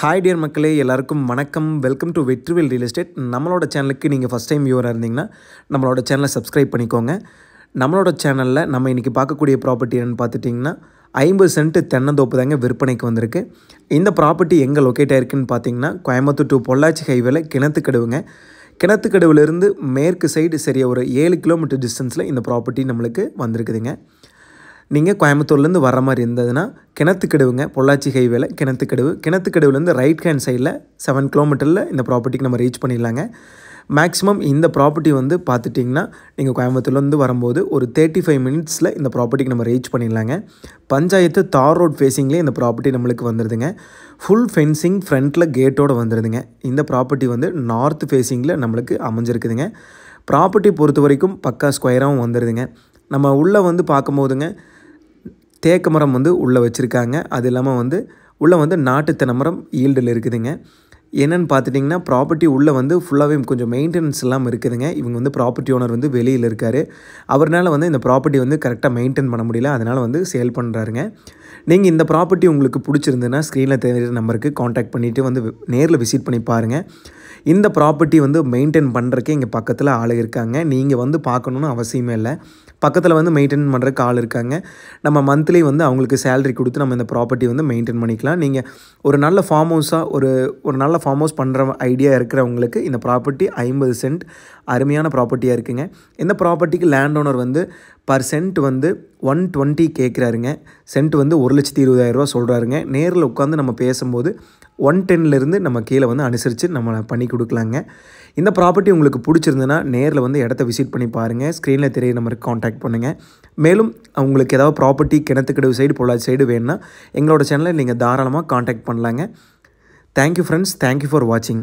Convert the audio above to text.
hi dear மக்களே எல்லாருக்கும் வணக்கம் welcome to Vetrivel real estate நம்மளோட சேனலுக்கு நீங்கள் ஃபஸ்ட் டைம் வியூவராக இருந்தீங்கன்னா நம்மளோட சேனலை சப்ஸ்கிரைப் பண்ணிக்கோங்க நம்மளோட சேனலில் நம்ம இன்றைக்கி பார்க்கக்கூடிய ப்ராப்பர்ட்டி என்னென்னு பார்த்துட்டிங்கன்னா ஐம்பது சென்ட்டு தென்னந்தோப்பு தாங்க விற்பனைக்கு வந்திருக்கு இந்த ப்ராப்பர்ட்டி எங்கே லொக்கேட் ஆயிருக்குன்னு பார்த்தீங்கன்னா கோயம்புத்தூர் டு பொள்ளாச்சி ஹைவேல கிணத்துக்கடுவுங்க கிணத்துக்கடுவிலேருந்து மேற்கு சைடு சரியாக ஒரு ஏழு கிலோமீட்டர் டிஸ்டன்ஸில் இந்த ப்ராப்பர்ட்டி நம்மளுக்கு வந்திருக்குதுங்க நீங்கள் கோயம்புத்தூர்லேருந்து வர மாதிரி இருந்ததுன்னா கிணத்துக்கெடுவுங்க பொள்ளாச்சி ஹைவேல கிணத்துக்கெடுவு கிணத்துக்கெடுவுலேருந்து ரைட் ஹேண்ட் சைடில் செவன் கிலோமீட்டரில் இந்த ப்ராப்பர்ட்டிக்கு நம்ம ரீச் பண்ணிடலாங்க மேக்ஸிமம் இந்த ப்ராப்பர்ட்டி வந்து பார்த்துட்டிங்கன்னா நீங்கள் கோயம்புத்தூர்லேருந்து வரும்போது ஒரு தேர்ட்டி ஃபைவ் மினிட்ஸில் இந்த ப்ராப்பர்ட்டிக்கு நம்ம ரீச் பண்ணிடலாங்க பஞ்சாயத்து தார் ரோட் ஃபேஸிங்லேயே இந்த ப்ராப்பர்ட்டி நம்மளுக்கு வந்துடுதுங்க ஃபுல் ஃபென்சிங் ஃப்ரண்ட்டில் கேட்டோடு வந்துடுதுங்க இந்த ப்ராப்பர்ட்டி வந்து நார்த் ஃபேஸிங்கில் நம்மளுக்கு அமைஞ்சிருக்குதுங்க ப்ராப்பர்ட்டி பொறுத்த வரைக்கும் பக்கா ஸ்கொயராகவும் வந்துடுதுங்க நம்ம உள்ளே வந்து பார்க்கும்போதுங்க தேக்க மரம் வந்து உள்ளே வச்சுருக்காங்க அது இல்லாமல் வந்து உள்ளே வந்து நாட்டு தென்னமரம் ஈல்டில் இருக்குதுங்க என்னென்னு பார்த்துட்டிங்கன்னா ப்ராப்பர்ட்டி உள்ளே வந்து ஃபுல்லாகவே கொஞ்சம் மெயின்டெனன்ஸ் இல்லாமல் இருக்குதுங்க இவங்க வந்து ப்ராப்பர்ட்டி ஓனர் வந்து வெளியில் இருக்கார் அவர்னால் வந்து இந்த ப்ராப்பர்ட்டி வந்து கரெக்டாக மெயின்டைன் பண்ண முடியல அதனால் வந்து சேல் பண்ணுறாருங்க நீங்கள் இந்த ப்ராப்பர்ட்டி உங்களுக்கு பிடிச்சிருந்துன்னா ஸ்க்ரீனில் தெரிகிற நம்பருக்கு காண்டாக்ட் பண்ணிவிட்டு வந்து நேரில் விசிட் பண்ணி பாருங்கள் இந்த ப்ராப்பர்ட்டி வந்து மெயின்டைன் பண்ணுறக்கே இங்கே பக்கத்தில் ஆள் இருக்காங்க நீங்கள் வந்து பார்க்கணுன்னு அவசியமே இல்லை பக்கத்தில் வந்து மெயின்டைன் பண்ணுறக்கு ஆள் இருக்காங்க நம்ம மந்த்லி வந்து அவங்களுக்கு சேலரி கொடுத்து நம்ம இந்த ப்ராப்பர்ட்டி வந்து மெயின்டைன் பண்ணிக்கலாம் நீங்கள் ஒரு நல்ல ஃபார்ம் ஹவுஸாக ஒரு ஒரு நல்ல ஃபார்ம் ஹவுஸ் பண்ணுற ஐடியா இருக்கிறவங்களுக்கு இந்த ப்ராப்பர்ட்டி ஐம்பது சென்ட் அருமையான ப்ராப்பர்ட்டியாக இருக்குங்க இந்த ப்ராப்பர்ட்டிக்கு லேண்ட் ஓனர் வந்து பர் சென்ட் வந்து ஒன் டுவெண்ட்டி கேட்குறாருங்க சென்ட் வந்து ஒரு லட்சத்தி இருபதாயிரரூவா சொல்கிறாருங்க நேரில் உட்காந்து நம்ம பேசும்போது ஒன் டென்லேருந்து நம்ம கீழே வந்து அனுசரித்து நம்ம பண்ணி கொடுக்கலாங்க இந்த ப்ராப்பர்ட்டி உங்களுக்கு பிடிச்சிருந்ததுன்னா நேரில் வந்து இடத்த விசிட் பண்ணி பாருங்கள் ஸ்க்ரீனில் தெரிய நம்பருக்கு காண்டாக்ட் பண்ணுங்கள் மேலும் உங்களுக்கு ஏதாவது property Kinathukadavu side Pollachi side வேணும்னா எங்களோட சேனலை நீங்கள் தாராளமாக காண்டாக்ட் பண்ணலாங்க தேங்க்யூ ஃப்ரெண்ட்ஸ் தேங்க்யூ ஃபார் வாட்சிங்